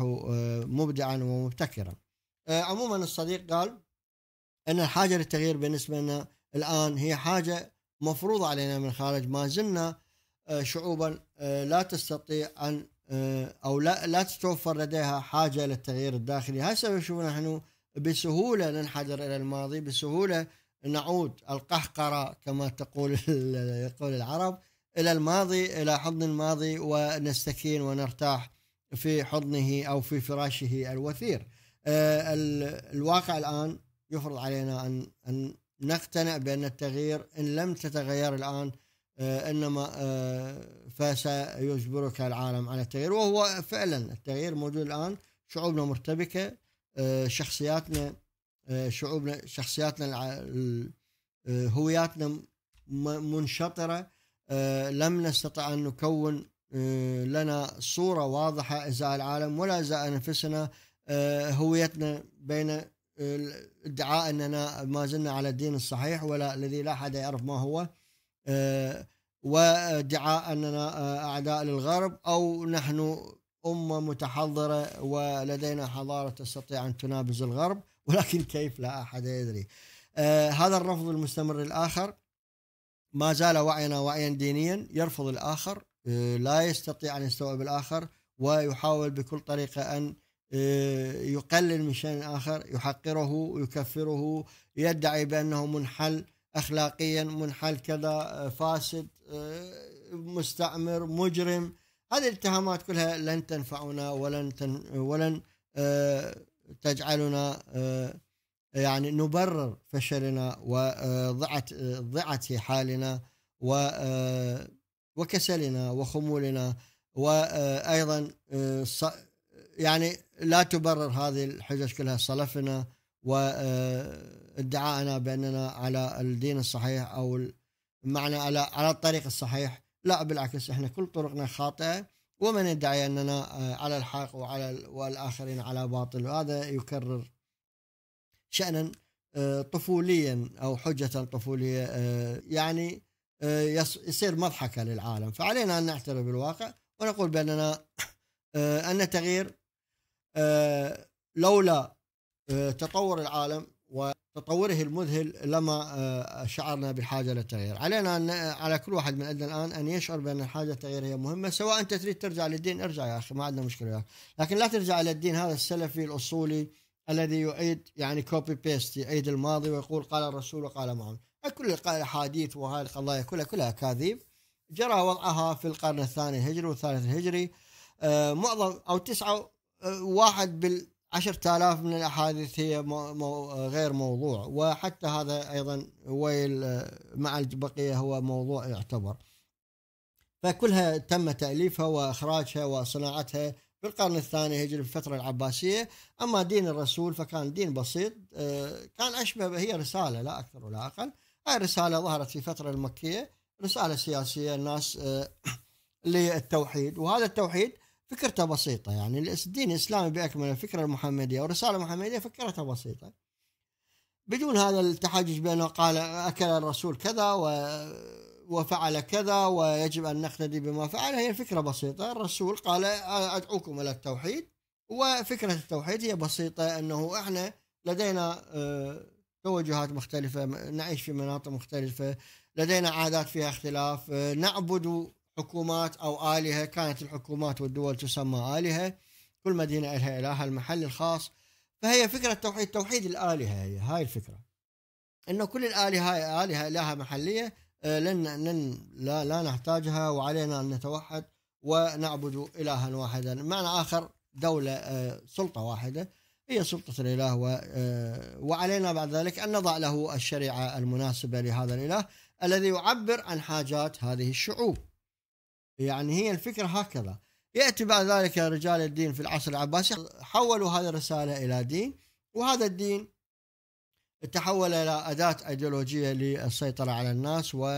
مبدعا ومبتكرا عموما الصديق قال أن الحاجة للتغيير بالنسبة لنا الآن هي حاجة مفروض علينا من الخارج ما زلنا آه، شعوبا آه، لا تستطيع أن آه، أو لا, لا تتوفر لديها حاجة للتغيير الداخلي هسه نشوف نحن بسهولة ننحدر إلى الماضي بسهولة نعود القهقرة كما تقول يقول العرب إلى الماضي إلى حضن الماضي ونستكين ونرتاح في حضنه أو في فراشه الوثير الواقع الآن يفرض علينا أن أن نقتنع بأن التغيير إن لم تتغير الآن آه، إنما آه، فسيجبرك العالم على التغيير وهو فعلا التغيير موجود الآن شعوبنا مرتبكة آه، شخصياتنا شعوبنا شخصياتنا هوياتنا منشطرة لم نستطع أن نكون لنا صورة واضحة إزاء العالم ولا إزاء أنفسنا هويتنا بين ادعاء اننا ما زلنا على الدين الصحيح ولا الذي لا احد يعرف ما هو آه، وادعاء اننا آه، اعداء للغرب او نحن امه متحضره ولدينا حضاره تستطيع ان تنابز الغرب ولكن كيف لا احد يدري. آه، هذا الرفض المستمر الاخر ما زال وعينا وعيا دينيا يرفض الاخر لا يستطيع ان يستوعب الاخر ويحاول بكل طريقه ان آه، يقلل من شيء آخر يحقره ويكفره يدعي بأنه منحل أخلاقيا منحل كذا آه، فاسد آه، مستعمر مجرم هذه الاتهامات كلها لن تنفعنا ولن تن ولن تجعلنا يعني نبرر فشلنا وضعت ضعت حالنا و وكسلنا وخمولنا وايضا يعني لا تبرر هذه الحجج كلها صلفنا وادعائنا آه، باننا على الدين الصحيح او معنى على على الطريق الصحيح لا بالعكس احنا كل طرقنا خاطئه ومن يدعي اننا آه، على الحق وعلى والاخرين على باطل وهذا يكرر شانا آه، طفوليا او حجه طفوليه يعني يصير مضحكه للعالم فعلينا ان نعترف بالواقع ونقول باننا ان التغيير آه، لولا آه، تطور العالم وتطوره المذهل لما آه، شعرنا بحاجه للتغيير، علينا أن على كل واحد من عندنا الان ان يشعر بان الحاجه للتغيير هي مهمه، سواء انت تريد ترجع للدين ارجع يا اخي ما عندنا مشكله يعني. لكن لا ترجع الى الدين هذا السلفي الاصولي الذي يعيد يعني كوبي بيست يعيد الماضي ويقول قال الرسول وقال معهم كل الاحاديث وهذه القضايا كلها كلها اكاذيب جرى وضعها في القرن الثاني الهجري والثالث الهجري معظم او تسعه واحد بال 10000 من الاحاديث هي مو غير موضوع وحتى هذا ايضا ويل آه، مع البقيه هو موضوع يعتبر فكلها تم تاليفها واخراجها وصناعتها بالقرن الثاني هجري في الفترة العباسية أما دين الرسول فكان دين بسيط آه، كان أشبه هي رسالة لا أكثر ولا أقل هاي الرساله ظهرت في الفترة المكية رسالة سياسية الناس آه، للتوحيد وهذا التوحيد فكرته بسيطة يعني الدين الإسلامي بأكمله الفكرة المحمدية والرسالة المحمدية فكرتها بسيطة بدون هذا التحجج بأنه قال أكل الرسول كذا و وفعل كذا ويجب أن نقتدي بما فعل هي فكرة بسيطة الرسول قال أدعوكم إلى التوحيد وفكرة التوحيد هي بسيطة أنه إحنا لدينا آه، توجهات مختلفة نعيش في مناطق مختلفة لدينا عادات فيها اختلاف آه، نعبد حكومات أو آلهة كانت الحكومات والدول تسمى آلهة كل مدينة لها إلهها المحل الخاص فهي فكرة توحيد توحيد الآلهة هي هاي الفكرة أنه كل الآلهة هاي آلهة إلهة محلية آه، لن, لن لا, لا نحتاجها وعلينا أن نتوحد ونعبد إلها واحدا معنى آخر دولة آه، سلطة واحدة هي سلطة الإله و... آه، وعلينا بعد ذلك أن نضع له الشريعة المناسبة لهذا الإله الذي يعبر عن حاجات هذه الشعوب يعني هي الفكرة هكذا يأتي بعد ذلك رجال الدين في العصر العباسي حولوا هذه الرسالة إلى دين وهذا الدين تحول إلى أداة أيديولوجية للسيطرة على الناس وغسل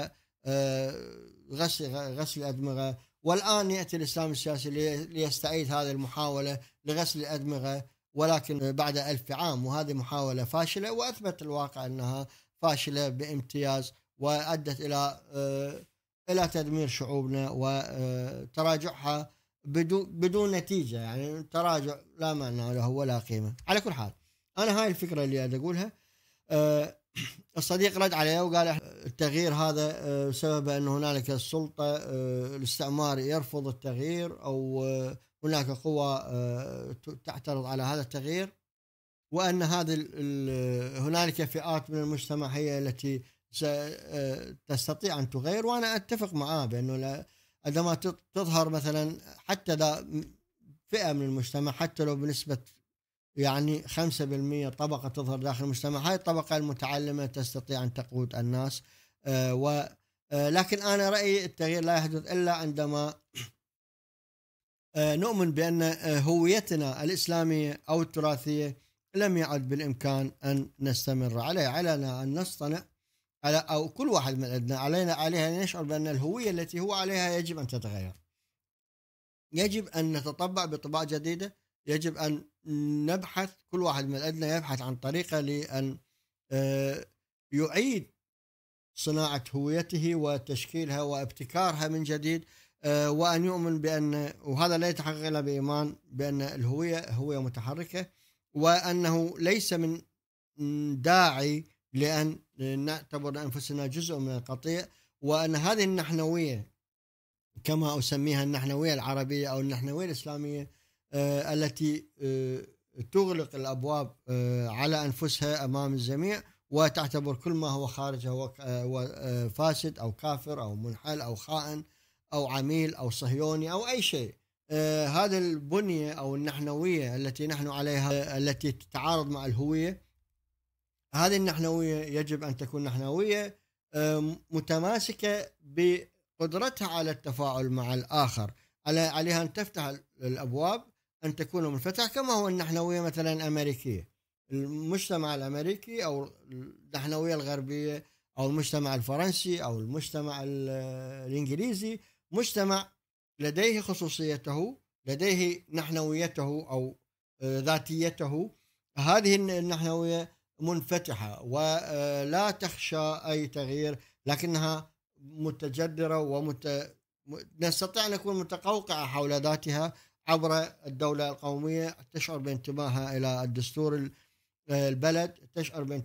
آه، غسل الأدمغة والآن يأتي الإسلام السياسي ليستعيد هذه المحاولة لغسل الأدمغة ولكن بعد ألف عام وهذه محاولة فاشلة وأثبت الواقع أنها فاشلة بامتياز وأدت إلى آه، الى تدمير شعوبنا وتراجعها آه، بدون بدون نتيجه يعني تراجع لا معنى له ولا قيمه على كل حال انا هاي الفكره اللي قاعد اقولها آه، الصديق رد عليه وقال التغيير هذا آه، سبب ان هنالك السلطه الاستعمار يرفض التغيير او هناك قوى تعترض على هذا التغيير وان هذه هنالك فئات من المجتمع هي التي آه، تستطيع أن تغير وأنا أتفق معاه بأنه عندما تظهر مثلا حتى ذا فئة من المجتمع حتى لو بنسبة يعني 5% طبقة تظهر داخل المجتمع هاي الطبقة المتعلمة تستطيع أن تقود الناس آه، و آه، لكن أنا رأيي التغيير لا يحدث إلا عندما نؤمن بأن هويتنا الإسلامية أو التراثية لم يعد بالإمكان أن نستمر عليها علينا أن نصطنع على أو كل واحد من عندنا علينا عليها أن يشعر بأن الهوية التي هو عليها يجب أن تتغير يجب أن نتطبع بطباع جديدة يجب أن نبحث كل واحد من عندنا يبحث عن طريقة لأن آه، يعيد صناعة هويته وتشكيلها وابتكارها من جديد آه، وأن يؤمن بأن وهذا لا يتحقق إلا بإيمان بأن الهوية هوية متحركة وأنه ليس من داعي لأن لنعتبر أنفسنا جزء من القطيع وأن هذه النحنوية كما أسميها النحنوية العربية أو النحنوية الإسلامية آه، التي آه، تغلق الأبواب آه، على أنفسها أمام الجميع وتعتبر كل ما هو خارج هو فاسد أو كافر أو منحل أو خائن أو عميل أو صهيوني أو أي شيء هذا البنية أو النحنوية التي نحن عليها التي تتعارض مع الهوية هذه النحنويه يجب ان تكون نحنويه آه، متماسكه بقدرتها على التفاعل مع الاخر عليها ان تفتح الابواب ان تكون منفتحه كما هو النحنويه مثلا امريكيه المجتمع الامريكي او النحنويه الغربيه او المجتمع الفرنسي او المجتمع الانجليزي مجتمع لديه خصوصيته لديه نحنويته او آه، ذاتيته هذه النحنويه منفتحه ولا آه، تخشى اي تغيير لكنها متجدره ومت نستطيع ان نكون متقوقعه حول ذاتها عبر الدوله القوميه تشعر بانتمائها الى الدستور آه، البلد تشعر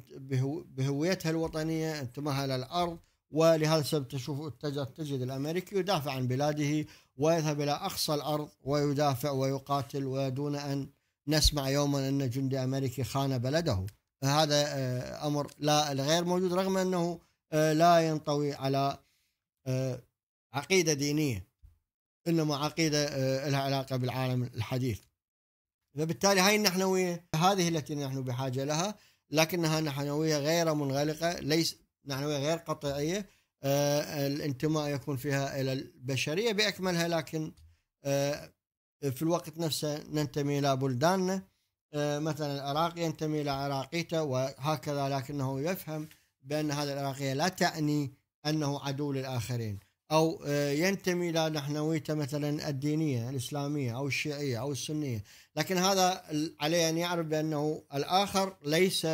بهويتها الوطنيه انتمائها الى الارض ولهذا السبب تشوف تجد الامريكي يدافع عن بلاده ويذهب الى اقصى الارض ويدافع ويقاتل ودون ان نسمع يوما ان جندي امريكي خان بلده هذا آه، امر لا غير موجود رغم انه آه، لا ينطوي على آه، عقيده دينيه انما عقيده لها علاقه بالعالم الحديث فبالتالي هاي النحنويه هذه التي نحن بحاجه لها لكنها نحنويه غير منغلقه ليس نحنويه غير قطيعيه الانتماء يكون فيها الى البشريه باكملها لكن في الوقت نفسه ننتمي الى بلداننا آه، مثلا العراقي ينتمي إلى عراقيته وهكذا لكنه يفهم بأن هذه العراقية لا تعني أنه عدو للآخرين أو آه، ينتمي إلى نحنويته مثلا الدينية الإسلامية أو الشيعية أو السنية لكن هذا عليه أن يعرف بأنه الآخر ليس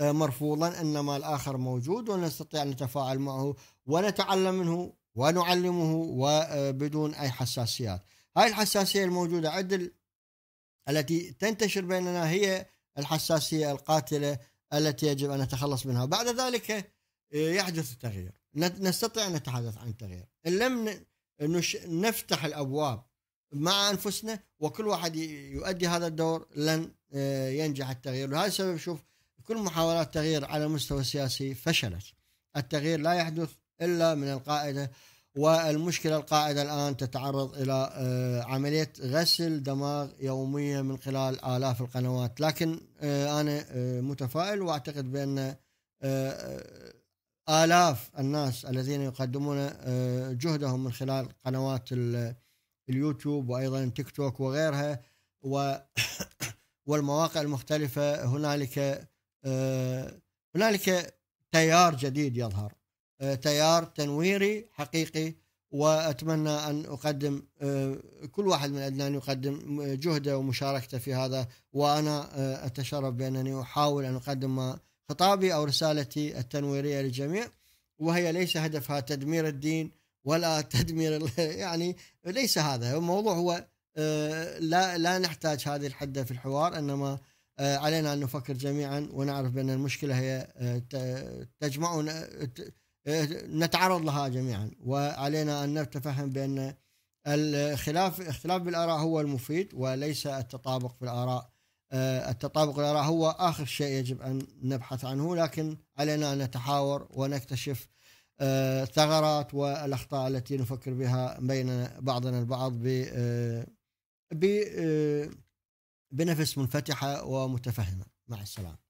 آه، مرفوضا انما الاخر موجود ونستطيع ان نتفاعل معه ونتعلم منه ونعلمه وبدون اي حساسيات. هاي الحساسيه الموجوده عند التي تنتشر بيننا هي الحساسية القاتلة التي يجب أن نتخلص منها بعد ذلك آه، يحدث التغيير نستطيع أن نتحدث عن التغيير إن لم نفتح الأبواب مع أنفسنا وكل واحد يؤدي هذا الدور لن آه، ينجح التغيير لهذا السبب شوف كل محاولات التغيير على المستوى السياسي فشلت التغيير لا يحدث إلا من القاعدة والمشكلة القاعدة الآن تتعرض إلى آه، عملية غسل دماغ يومية من خلال آلاف القنوات لكن آه، أنا آه، متفائل وأعتقد بأن آلاف الناس الذين يقدمون جهدهم من خلال قنوات اليوتيوب وأيضا تيك توك وغيرها والمواقع المختلفة هنالك هنالك تيار جديد يظهر آه، تيار تنويري حقيقي واتمنى ان اقدم آه، كل واحد من عندنا يقدم آه، جهده ومشاركته في هذا وانا اتشرف بانني احاول ان اقدم خطابي او رسالتي التنويريه للجميع وهي ليس هدفها تدمير الدين ولا تدمير يعني ليس هذا الموضوع هو لا لا نحتاج هذه الحده في الحوار انما علينا ان نفكر جميعا ونعرف بان المشكله هي تجمعنا إيه، نتعرض لها جميعا وعلينا أن نتفهم بأن الخلاف اختلاف بالآراء هو المفيد وليس التطابق في الآراء إيه، التطابق الآراء هو آخر شيء يجب أن نبحث عنه لكن علينا أن نتحاور ونكتشف الثغرات إيه، والأخطاء التي نفكر بها بين بعضنا البعض ب بنفس منفتحة ومتفهمة مع السلامة